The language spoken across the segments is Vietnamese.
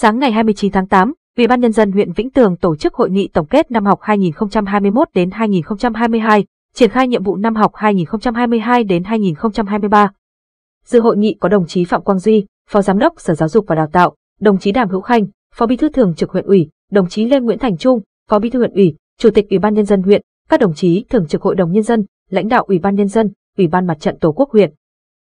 Sáng ngày 29 tháng 8, Ủy ban nhân dân huyện Vĩnh Tường tổ chức hội nghị tổng kết năm học 2021 đến 2022, triển khai nhiệm vụ năm học 2022 đến 2023. Dự hội nghị có đồng chí Phạm Quang Duy, Phó Giám đốc Sở Giáo dục và Đào tạo, đồng chí Đàm Hữu Khanh, Phó Bí thư Thường trực huyện ủy, đồng chí Lê Nguyễn Thành Trung, Phó Bí thư huyện ủy, Chủ tịch Ủy ban nhân dân huyện, các đồng chí Thường trực Hội đồng nhân dân, lãnh đạo Ủy ban nhân dân, Ủy ban Mặt trận Tổ quốc huyện.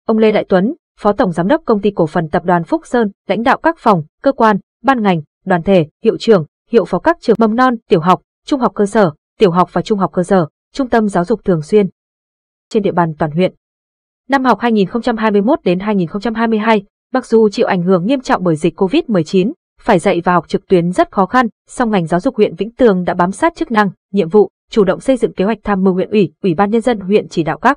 Ông Lê Đại Tuấn, Phó Tổng Giám đốc Công ty Cổ phần Tập đoàn Phúc Sơn, lãnh đạo các phòng, cơ quan, ban ngành, đoàn thể, hiệu trưởng, hiệu phó các trường mầm non, tiểu học, trung học cơ sở, tiểu học và trung học cơ sở, trung tâm giáo dục thường xuyên trên địa bàn toàn huyện. Năm học 2021 đến 2022, mặc dù chịu ảnh hưởng nghiêm trọng bởi dịch COVID-19, phải dạy và học trực tuyến rất khó khăn, song ngành giáo dục huyện Vĩnh Tường đã bám sát chức năng, nhiệm vụ, chủ động xây dựng kế hoạch tham mưu huyện ủy, ủy ban nhân dân huyện chỉ đạo các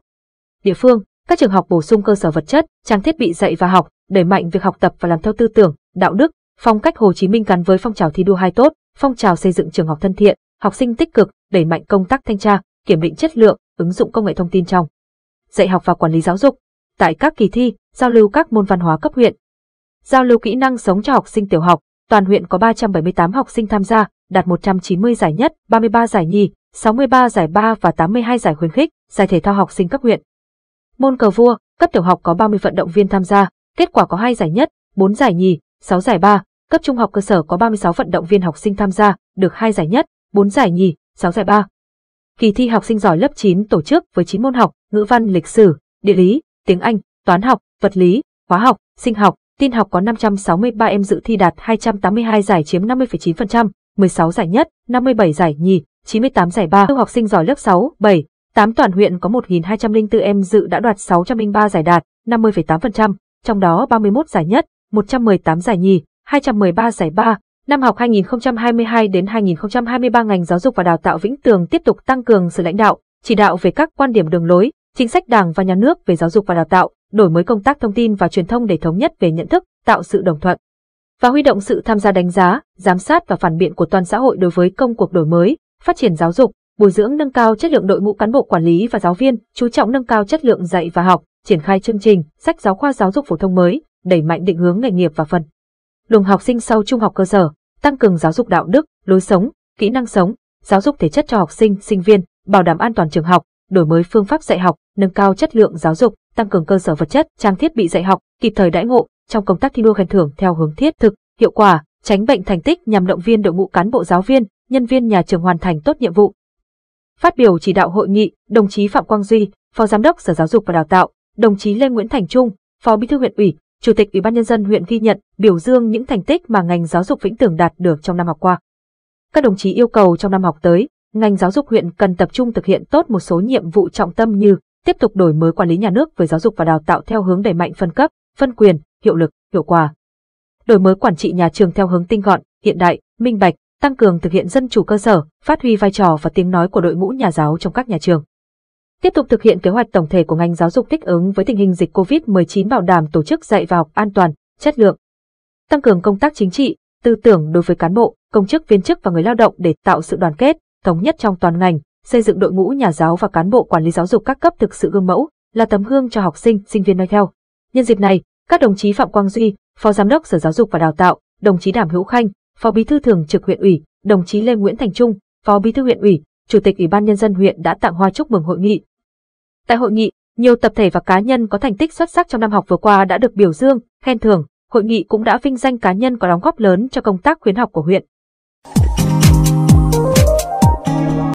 địa phương, các trường học bổ sung cơ sở vật chất, trang thiết bị dạy và học, đẩy mạnh việc học tập và làm theo tư tưởng, đạo đức, phong cách Hồ Chí Minh gắn với phong trào thi đua hai tốt, phong trào xây dựng trường học thân thiện, học sinh tích cực, đẩy mạnh công tác thanh tra, kiểm định chất lượng, ứng dụng công nghệ thông tin trong dạy học và quản lý giáo dục. Tại các kỳ thi, giao lưu các môn văn hóa cấp huyện. Giao lưu kỹ năng sống cho học sinh tiểu học, toàn huyện có 378 học sinh tham gia, đạt 190 giải nhất, 33 giải nhì, 63 giải ba và 82 giải khuyến khích, giải thể thao học sinh cấp huyện. Môn cờ vua, cấp tiểu học có 30 vận động viên tham gia, kết quả có 2 giải nhất, 4 giải nhì, 6 giải ba, cấp trung học cơ sở có 36 vận động viên học sinh tham gia, được 2 giải nhất, 4 giải nhì, 6 giải ba. Kỳ thi học sinh giỏi lớp 9 tổ chức với 9 môn học, ngữ văn, lịch sử, địa lý, tiếng Anh, toán học, vật lý, hóa học, sinh học, tin học có 563 em dự thi đạt 282 giải chiếm 50,9%, 16 giải nhất, 57 giải nhì, 98 giải ba. học sinh giỏi lớp 6, 7, 8 toàn huyện có 1.204 em dự đã đoạt 603 giải đạt, 50,8%, trong đó 31 giải nhất, 118 giải nhì, 213 giải ba. Năm học 2022 đến 2023 ngành giáo dục và đào tạo Vĩnh Tường tiếp tục tăng cường sự lãnh đạo, chỉ đạo về các quan điểm đường lối, chính sách đảng và nhà nước về giáo dục và đào tạo, đổi mới công tác thông tin và truyền thông để thống nhất về nhận thức, tạo sự đồng thuận và huy động sự tham gia đánh giá, giám sát và phản biện của toàn xã hội đối với công cuộc đổi mới, phát triển giáo dục, bồi dưỡng nâng cao chất lượng đội ngũ cán bộ quản lý và giáo viên, chú trọng nâng cao chất lượng dạy và học, triển khai chương trình, sách giáo khoa giáo dục phổ thông mới, đẩy mạnh định hướng nghề nghiệp và phần. Luồng học sinh sau trung học cơ sở, tăng cường giáo dục đạo đức, lối sống, kỹ năng sống, giáo dục thể chất cho học sinh, sinh viên, bảo đảm an toàn trường học, đổi mới phương pháp dạy học, nâng cao chất lượng giáo dục, tăng cường cơ sở vật chất, trang thiết bị dạy học, kịp thời đãi ngộ trong công tác thi đua khen thưởng theo hướng thiết thực, hiệu quả, tránh bệnh thành tích nhằm động viên đội ngũ cán bộ giáo viên, nhân viên nhà trường hoàn thành tốt nhiệm vụ, Phát biểu chỉ đạo hội nghị, đồng chí Phạm Quang Duy, Phó Giám đốc Sở Giáo dục và Đào tạo, đồng chí Lê Nguyễn Thành Trung, Phó Bí thư huyện ủy, Chủ tịch Ủy ban nhân dân huyện ghi nhận, biểu dương những thành tích mà ngành giáo dục Vĩnh Tường đạt được trong năm học qua. Các đồng chí yêu cầu trong năm học tới, ngành giáo dục huyện cần tập trung thực hiện tốt một số nhiệm vụ trọng tâm như tiếp tục đổi mới quản lý nhà nước về giáo dục và đào tạo theo hướng đẩy mạnh phân cấp, phân quyền, hiệu lực, hiệu quả. Đổi mới quản trị nhà trường theo hướng tinh gọn, hiện đại, minh bạch, tăng cường thực hiện dân chủ cơ sở, phát huy vai trò và tiếng nói của đội ngũ nhà giáo trong các nhà trường. Tiếp tục thực hiện kế hoạch tổng thể của ngành giáo dục thích ứng với tình hình dịch COVID-19 bảo đảm tổ chức dạy và học an toàn, chất lượng. Tăng cường công tác chính trị, tư tưởng đối với cán bộ, công chức viên chức và người lao động để tạo sự đoàn kết, thống nhất trong toàn ngành, xây dựng đội ngũ nhà giáo và cán bộ quản lý giáo dục các cấp thực sự gương mẫu, là tấm gương cho học sinh, sinh viên noi theo. Nhân dịp này, các đồng chí Phạm Quang Duy, Phó Giám đốc Sở Giáo dục và Đào tạo, đồng chí Đàm Hữu Khanh, Phó Bí thư Thường trực huyện ủy, đồng chí Lê Nguyễn Thành Trung, Phó Bí thư huyện ủy, Chủ tịch Ủy ban nhân dân huyện đã tặng hoa chúc mừng hội nghị. Tại hội nghị, nhiều tập thể và cá nhân có thành tích xuất sắc trong năm học vừa qua đã được biểu dương, khen thưởng. Hội nghị cũng đã vinh danh cá nhân có đóng góp lớn cho công tác khuyến học của huyện.